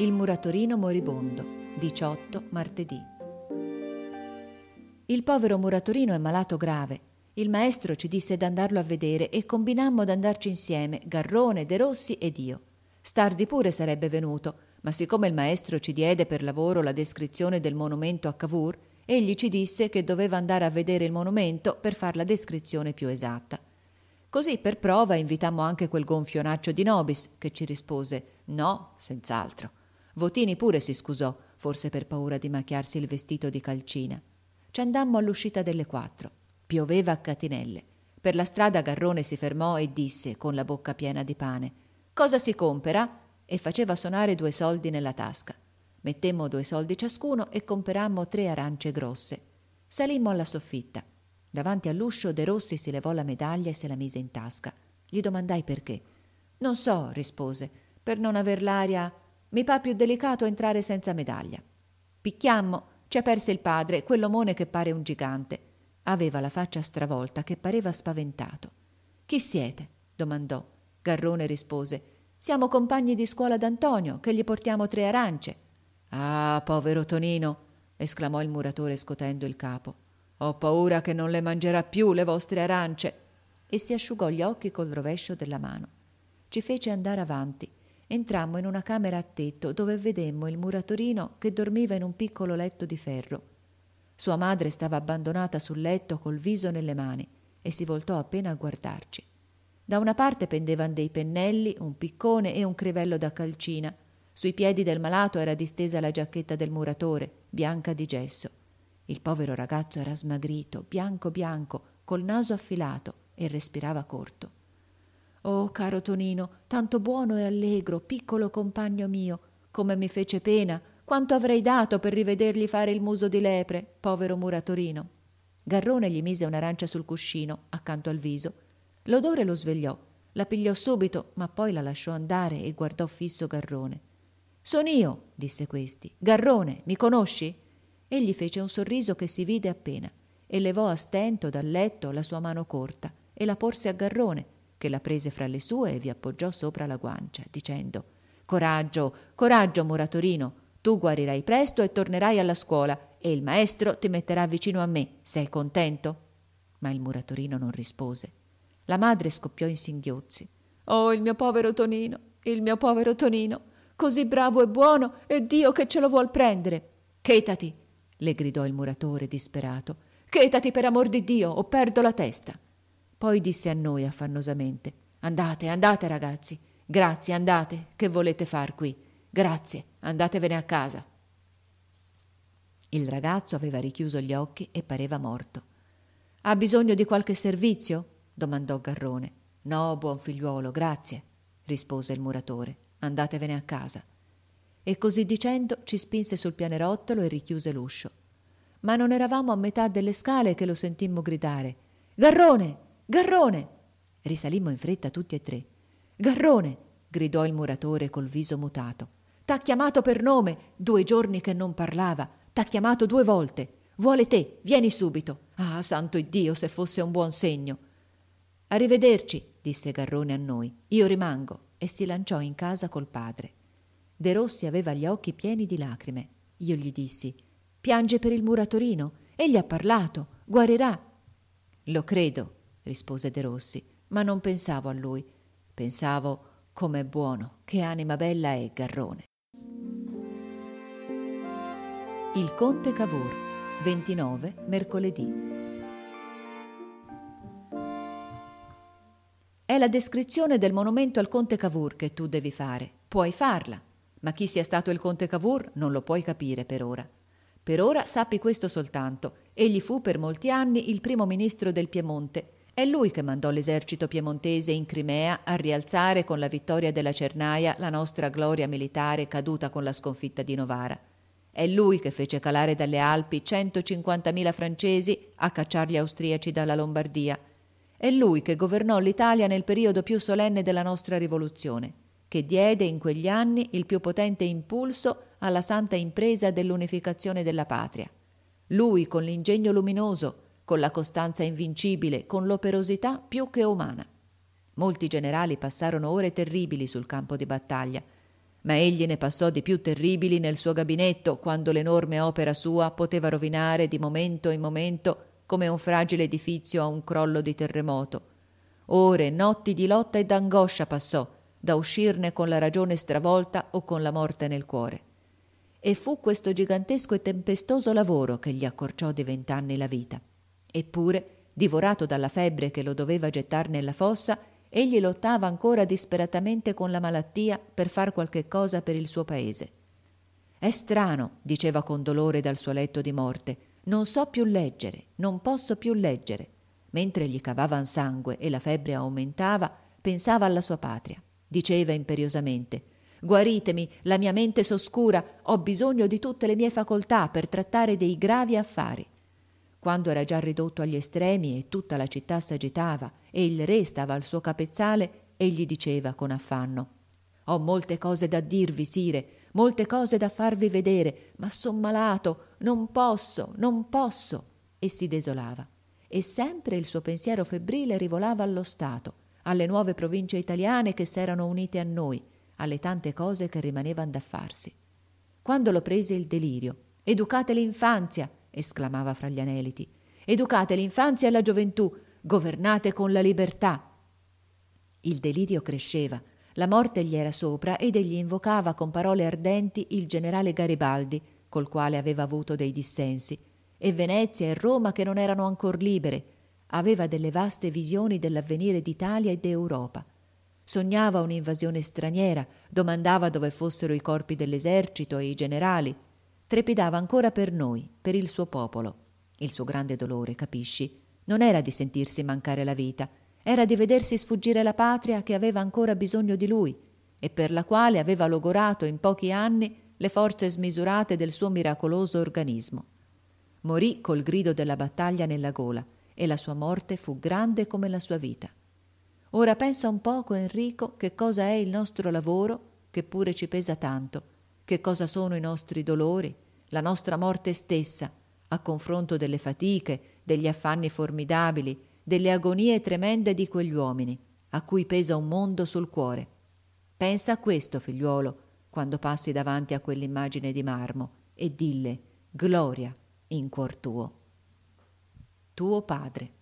Il muratorino moribondo, 18 martedì. Il povero muratorino è malato grave. Il maestro ci disse d'andarlo a vedere e combinammo d'andarci insieme, Garrone, De Rossi ed io. Stardi pure sarebbe venuto, ma siccome il maestro ci diede per lavoro la descrizione del monumento a Cavour, egli ci disse che doveva andare a vedere il monumento per far la descrizione più esatta. Così per prova invitammo anche quel gonfionaccio di Nobis, che ci rispose No, senz'altro. Votini pure si scusò, forse per paura di macchiarsi il vestito di calcina. Ci andammo all'uscita delle quattro. Pioveva a catinelle. Per la strada Garrone si fermò e disse, con la bocca piena di pane, Cosa si compera? e faceva suonare due soldi nella tasca. Mettemmo due soldi ciascuno e comperammo tre arance grosse. Salimmo alla soffitta. Davanti all'uscio De Rossi si levò la medaglia e se la mise in tasca. Gli domandai perché. Non so, rispose, per non aver l'aria mi par più delicato entrare senza medaglia. Picchiammo, ci aperse il padre, quell'omone che pare un gigante. Aveva la faccia stravolta che pareva spaventato. Chi siete? domandò. Garrone rispose: Siamo compagni di scuola d'Antonio, che gli portiamo tre arance. Ah, povero Tonino! esclamò il muratore scotendo il capo. Ho paura che non le mangerà più le vostre arance. E si asciugò gli occhi col rovescio della mano. Ci fece andare avanti Entrammo in una camera a tetto dove vedemmo il muratorino che dormiva in un piccolo letto di ferro. Sua madre stava abbandonata sul letto col viso nelle mani e si voltò appena a guardarci. Da una parte pendevano dei pennelli, un piccone e un crivello da calcina. Sui piedi del malato era distesa la giacchetta del muratore, bianca di gesso. Il povero ragazzo era smagrito, bianco bianco, col naso affilato e respirava corto. Oh, caro Tonino, tanto buono e allegro, piccolo compagno mio, come mi fece pena, quanto avrei dato per rivedergli fare il muso di lepre, povero muratorino. Garrone gli mise un'arancia sul cuscino, accanto al viso. L'odore lo svegliò. La pigliò subito, ma poi la lasciò andare e guardò fisso Garrone. Son io, disse questi. Garrone, mi conosci? Egli fece un sorriso che si vide appena e levò a stento dal letto la sua mano corta e la porse a Garrone, che la prese fra le sue e vi appoggiò sopra la guancia, dicendo Coraggio, coraggio, Muratorino, tu guarirai presto e tornerai alla scuola e il maestro ti metterà vicino a me. Sei contento? Ma il muratorino non rispose. La madre scoppiò in singhiozzi. Oh, il mio povero Tonino, il mio povero Tonino, così bravo e buono, e Dio che ce lo vuol prendere. Chetati, le gridò il muratore disperato. Chetati per amor di Dio, o perdo la testa. Poi disse a noi affannosamente Andate, andate ragazzi, grazie, andate, che volete far qui? Grazie, andatevene a casa. Il ragazzo aveva richiuso gli occhi e pareva morto. Ha bisogno di qualche servizio? domandò Garrone. No, buon figliuolo, grazie, rispose il muratore. Andatevene a casa. E così dicendo ci spinse sul pianerottolo e richiuse l'uscio. Ma non eravamo a metà delle scale che lo sentimmo gridare. Garrone! Garrone! Risalimmo in fretta tutti e tre. Garrone! gridò il muratore col viso mutato. T'ha chiamato per nome, due giorni che non parlava, t'ha chiamato due volte. Vuole te, vieni subito. Ah, santo Iddio, se fosse un buon segno. Arrivederci, disse Garrone a noi. Io rimango e si lanciò in casa col padre. De Rossi aveva gli occhi pieni di lacrime. Io gli dissi: Piange per il muratorino, egli ha parlato, guarirà. Lo credo, rispose Derossi, ma non pensavo a lui, pensavo com'è buono, che anima bella è Garrone. Il Conte Cavour, 29 mercoledì. È la descrizione del monumento al Conte Cavour che tu devi fare. Puoi farla, ma chi sia stato il Conte Cavour non lo puoi capire per ora. Per ora sappi questo soltanto. Egli fu per molti anni il primo ministro del Piemonte è lui che mandò l'esercito piemontese in Crimea a rialzare con la vittoria della Cernaia la nostra gloria militare caduta con la sconfitta di Novara. È lui che fece calare dalle Alpi 150.000 francesi a cacciar gli austriaci dalla Lombardia. È lui che governò l'Italia nel periodo più solenne della nostra rivoluzione, che diede in quegli anni il più potente impulso alla santa impresa dell'unificazione della patria. Lui, con l'ingegno luminoso, con la costanza invincibile, con l'operosità più che umana. Molti generali passarono ore terribili sul campo di battaglia, ma egli ne passò di più terribili nel suo gabinetto, quando l'enorme opera sua poteva rovinare di momento in momento come un fragile edifizio a un crollo di terremoto. Ore, notti di lotta e d'angoscia passò, da uscirne con la ragione stravolta o con la morte nel cuore. E fu questo gigantesco e tempestoso lavoro che gli accorciò di vent'anni la vita. Eppure, divorato dalla febbre che lo doveva gettar nella fossa, egli lottava ancora disperatamente con la malattia per far qualche cosa per il suo paese. È strano, diceva con dolore dal suo letto di morte, non so più leggere, non posso più leggere. Mentre gli cavavan sangue e la febbre aumentava, pensava alla sua patria. Diceva imperiosamente Guaritemi, la mia mente s'oscura, ho bisogno di tutte le mie facoltà per trattare dei gravi affari. Quando era già ridotto agli estremi e tutta la città s'agitava e il re stava al suo capezzale, e gli diceva con affanno Ho molte cose da dirvi, sire, molte cose da farvi vedere, ma son malato, non posso, non posso. E si desolava. E sempre il suo pensiero febbrile rivolava allo Stato, alle nuove province italiane che s'erano unite a noi, alle tante cose che rimanevano da farsi. Quando lo prese il delirio, educate l'infanzia, esclamava fra gli aneliti. Educate l'infanzia e la gioventù, governate con la libertà. Il delirio cresceva, la morte gli era sopra ed egli invocava con parole ardenti il generale Garibaldi, col quale aveva avuto dei dissensi, e Venezia e Roma che non erano ancor libere. Aveva delle vaste visioni dell'avvenire d'Italia e d'Europa. Sognava un'invasione straniera, domandava dove fossero i corpi dell'esercito e i generali, trepidava ancora per noi, per il suo popolo. Il suo grande dolore, capisci, non era di sentirsi mancare la vita, era di vedersi sfuggire la patria che aveva ancora bisogno di lui e per la quale aveva logorato in pochi anni le forze smisurate del suo miracoloso organismo. Morì col grido della battaglia nella gola e la sua morte fu grande come la sua vita. Ora pensa un poco, Enrico, che cosa è il nostro lavoro, che pure ci pesa tanto, che cosa sono i nostri dolori, la nostra morte stessa, a confronto delle fatiche, degli affanni formidabili, delle agonie tremende di quegli uomini, a cui pesa un mondo sul cuore. Pensa a questo, figliuolo, quando passi davanti a quell'immagine di marmo, e dille gloria in cuor tuo. Tuo padre.